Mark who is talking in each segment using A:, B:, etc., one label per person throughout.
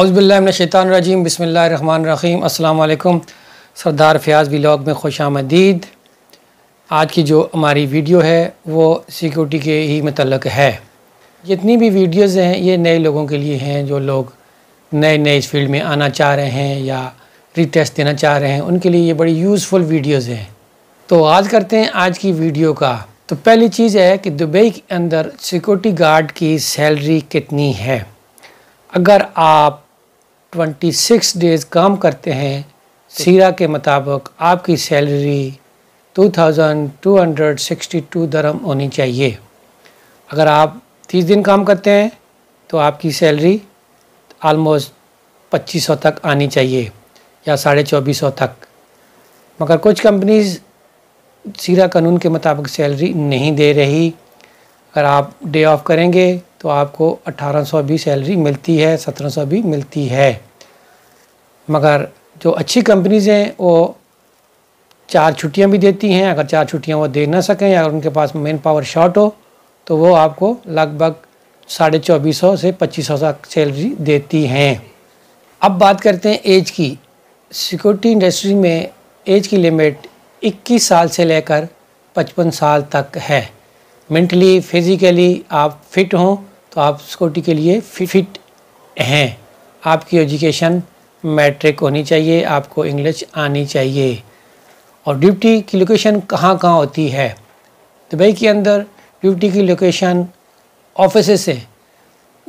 A: अज़बिल्लाशैतानरजीम बसमीम अल्लाम सरदार फ़याज़ ब्लॉग में खुश आमदीद आज की जो हमारी वीडियो है वो सिक्योरिटी के ही मतलब है जितनी भी वीडियोज़ हैं ये नए लोगों के लिए हैं जो लोग नए नए इस फील्ड में आना चाह रहे हैं या रिटेस्ट देना चाह रहे हैं उनके लिए ये बड़ी यूज़फुल वीडियोज़ हैं तो आज करते हैं आज की वीडियो का तो पहली चीज़ है कि दुबई के अंदर सिक्योरिटी गार्ड की सैलरी कितनी है अगर आप ट्वेंटी सिक्स डेज काम करते हैं सीरा के मुताबिक आपकी salary two two thousand hundred sixty two दरम होनी चाहिए अगर आप तीस दिन काम करते हैं तो आपकी सैलरी आलमोस्ट पच्चीस सौ तक आनी चाहिए या साढ़े चौबीस सौ तक मगर कुछ कंपनीज़ सीरा कानून के मुताबिक सैलरी नहीं दे रही अगर आप डे ऑफ करेंगे तो आपको 1800 भी सैलरी मिलती है 1700 भी मिलती है मगर जो अच्छी कंपनीज़ हैं वो चार छुट्टियां भी देती हैं अगर चार छुट्टियां वो दे ना सकें या उनके पास मेन पावर शॉर्ट हो तो वो आपको लगभग साढ़े चौबीस सौ से पच्चीस सौ तक सैलरी देती हैं अब बात करते हैं एज की सिक्योरिटी इंडस्ट्री में एज की लिमिट 21 साल से लेकर 55 साल तक है मेंटली फिज़िकली आप फिट हों तो आप सिक्योरिटी के लिए फिट हैं आपकी एजुकेशन मैट्रिक होनी चाहिए आपको इंग्लिश आनी चाहिए और ड्यूटी की लोकेशन कहाँ कहाँ होती है दुबई के अंदर ड्यूटी की लोकेशन ऑफिस है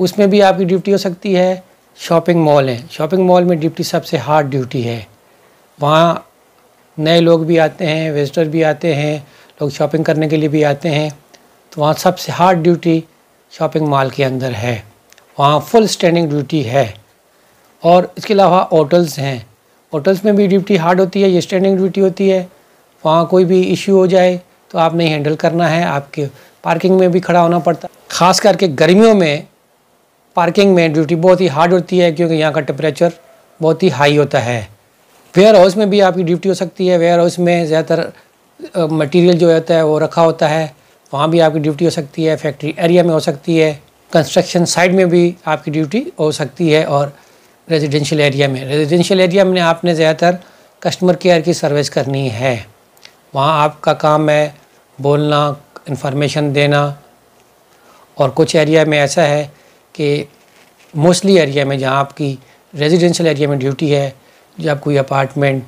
A: उसमें भी आपकी ड्यूटी हो सकती है शॉपिंग मॉल है शॉपिंग मॉल में ड्यूटी सबसे हार्ड ड्यूटी है वहाँ नए लोग भी आते हैं विजिटर भी आते हैं लोग शॉपिंग करने के लिए भी आते हैं तो वहाँ सबसे हार्ड ड्यूटी शॉपिंग मॉल के अंदर है वहाँ फुल स्टैंडिंग ड्यूटी है और इसके अलावा होटल्स हैं होटल्स में भी ड्यूटी हार्ड होती है ये स्टैंडिंग ड्यूटी होती है वहाँ कोई भी इश्यू हो जाए तो आपने हैंडल करना है आपके पार्किंग में भी खड़ा होना पड़ता है ख़ास करके गर्मियों में पार्किंग में ड्यूटी बहुत ही हार्ड होती है क्योंकि यहाँ का टेम्परेचर बहुत ही हाई होता है वेयर हाउस में भी आपकी ड्यूटी हो सकती है वेयर हाउस में ज़्यादातर मटेरियल जो होता है वो रखा होता है वहाँ भी आपकी ड्यूटी हो सकती है फैक्ट्री एरिया में हो सकती है कंस्ट्रक्शन साइड में भी आपकी ड्यूटी हो सकती है और रेजिडेंशियल एरिया में रेजिडेंशियल एरिया में आपने ज़्यादातर कस्टमर केयर की सर्विस करनी है वहाँ आपका काम है बोलना इंफॉर्मेशन देना और कुछ एरिया में ऐसा है कि मोस्टली एरिया में जहाँ आपकी रेजिडेंशियल एरिया में ड्यूटी है जब कोई अपार्टमेंट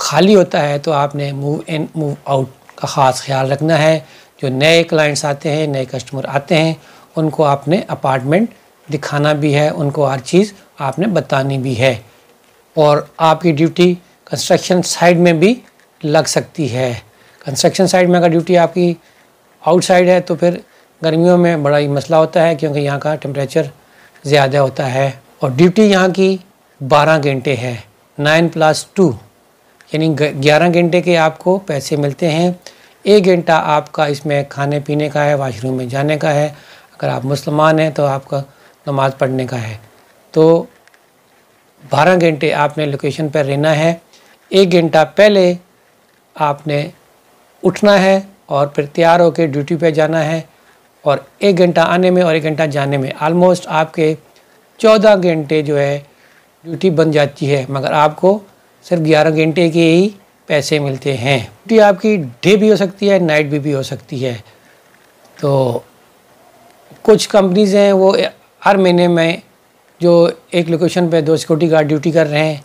A: खाली होता है तो आपने मूव इन मूव आउट का ख़ास ख्याल रखना है जो नए क्लाइंट्स आते हैं नए कस्टमर आते हैं उनको आपने अपार्टमेंट दिखाना भी है उनको हर चीज़ आपने बतानी भी है और आपकी ड्यूटी कंस्ट्रक्शन साइड में भी लग सकती है कंस्ट्रक्शन साइड में अगर ड्यूटी आपकी आउटसाइड है तो फिर गर्मियों में बड़ा ही मसला होता है क्योंकि यहाँ का टेम्परेचर ज़्यादा होता है और ड्यूटी यहाँ की बारह घंटे है नाइन प्लस टू यानी ग्यारह घंटे के आपको पैसे मिलते हैं एक घंटा आपका इसमें खाने पीने का है वाशरूम में जाने का है अगर आप मुसलमान हैं तो आपका नमाज़ पढ़ने का है तो बारह घंटे आपने लोकेशन पर रहना है एक घंटा पहले आपने उठना है और फिर तैयार होकर ड्यूटी पे जाना है और एक घंटा आने में और एक घंटा जाने में आलमोस्ट आपके चौदह घंटे जो है ड्यूटी बन जाती है मगर आपको सिर्फ ग्यारह घंटे के ही पैसे मिलते हैं ड्यूटी आपकी डे भी हो सकती है नाइट भी भी हो सकती है तो कुछ कंपनीज़ हैं वो हर महीने में जो एक लोकेशन पे दो सिक्योरिटी गार्ड ड्यूटी कर रहे हैं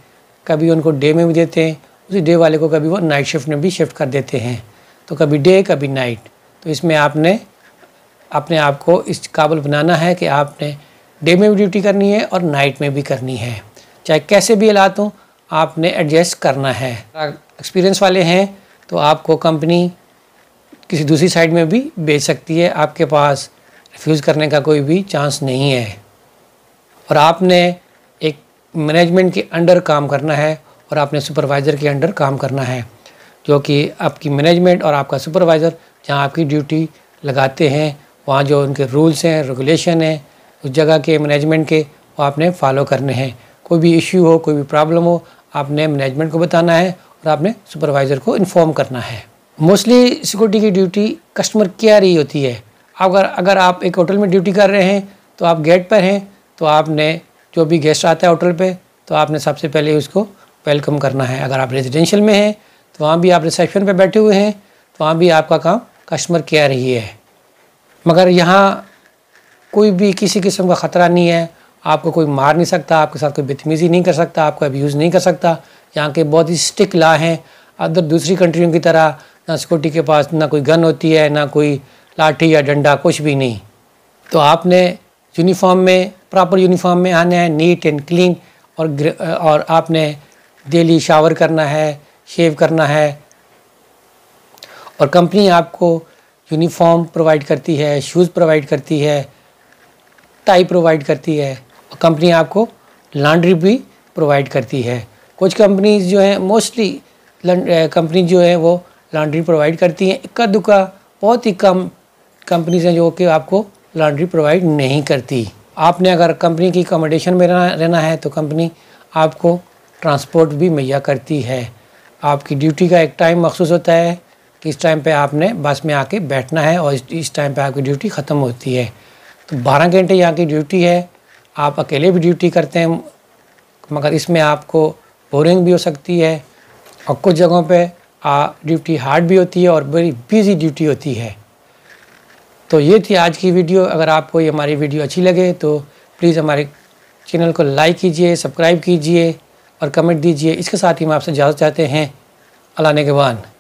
A: कभी उनको डे में भी देते हैं उसी डे वाले को कभी वो नाइट शिफ्ट में भी शिफ्ट कर देते हैं तो कभी डे कभी नाइट तो इसमें आपने अपने आप को इस काबुल बनाना है कि आपने डे में भी ड्यूटी करनी है और नाइट में भी करनी है चाहे कैसे भी हालात हों आपने एडजस्ट करना है एक्सपीरियंस वाले हैं तो आपको कंपनी किसी दूसरी साइड में भी बेच सकती है आपके पास रिफ्यूज़ करने का कोई भी चांस नहीं है और आपने एक मैनेजमेंट के अंडर काम करना है और आपने सुपरवाइज़र के अंडर काम करना है जो कि आपकी मैनेजमेंट और आपका सुपरवाइज़र जहाँ आपकी ड्यूटी लगाते हैं वहाँ जो उनके रूल्स हैं रेगुलेशन हैं उस जगह के मैनेजमेंट के वो आपने फॉलो करने हैं कोई भी इश्यू हो कोई भी प्रॉब्लम हो आपने मैनेजमेंट को बताना है और आपने सुपरवाइज़र को इन्फॉर्म करना है मोस्टली सिक्योरिटी की ड्यूटी कस्टमर केयर ही होती है अगर अगर आप एक होटल में ड्यूटी कर रहे हैं तो आप गेट पर हैं तो आपने जो भी गेस्ट आता है होटल पे तो आपने सबसे पहले उसको वेलकम करना है अगर आप रेजिडेंशियल में हैं तो वहाँ भी आप रिसेप्शन पे बैठे हुए हैं तो वहाँ भी आपका काम कस्टमर केयर ही है मगर यहाँ कोई भी किसी किस्म का ख़तरा नहीं है आपको कोई मार नहीं सकता आपके साथ कोई बदतमीज़ी नहीं कर सकता आपको अब्यूज़ नहीं कर सकता यहाँ के बहुत ही स्टिक ला हैं अदर दूसरी कंट्रियों की तरह ना सिक्योरिटी के पास ना कोई गन होती है ना कोई लाठी या डंडा कुछ भी नहीं तो आपने यूनिफॉर्म में प्रॉपर यूनिफॉर्म में आना है नीट एंड क्लीन और और आपने डेली शावर करना है शेव करना है और कंपनी आपको यूनिफॉर्म प्रोवाइड करती है शूज़ प्रोवाइड करती है टाई प्रोवाइड करती है और कंपनी आपको लॉन्ड्री भी प्रोवाइड करती है कुछ कंपनीज जो हैं मोस्टली कंपनी जो है वो लॉन्ड्री प्रोवाइड करती हैं इक्का दुक्का बहुत ही कम कंपनीज हैं जो कि आपको लॉन्ड्री प्रोवाइड नहीं करती आपने अगर कंपनी की अकोमोडेशन में रहना रहना है तो कंपनी आपको ट्रांसपोर्ट भी मुहैया करती है आपकी ड्यूटी का एक टाइम मखसूस होता है कि इस टाइम पे आपने बस में आके बैठना है और इस टाइम पे आपकी ड्यूटी ख़त्म होती है तो बारह घंटे यहाँ की ड्यूटी है आप अकेले भी ड्यूटी करते हैं मगर इसमें आपको बोरिंग भी हो सकती है और कुछ जगहों पर ड्यूटी हार्ड भी होती है और बड़ी बिजी ड्यूटी होती है तो ये थी आज की वीडियो अगर आपको ये हमारी वीडियो अच्छी लगे तो प्लीज़ हमारे चैनल को लाइक कीजिए सब्सक्राइब कीजिए और कमेंट दीजिए इसके साथ ही हम आपसे इजाज़त चाहते हैं अला नगवान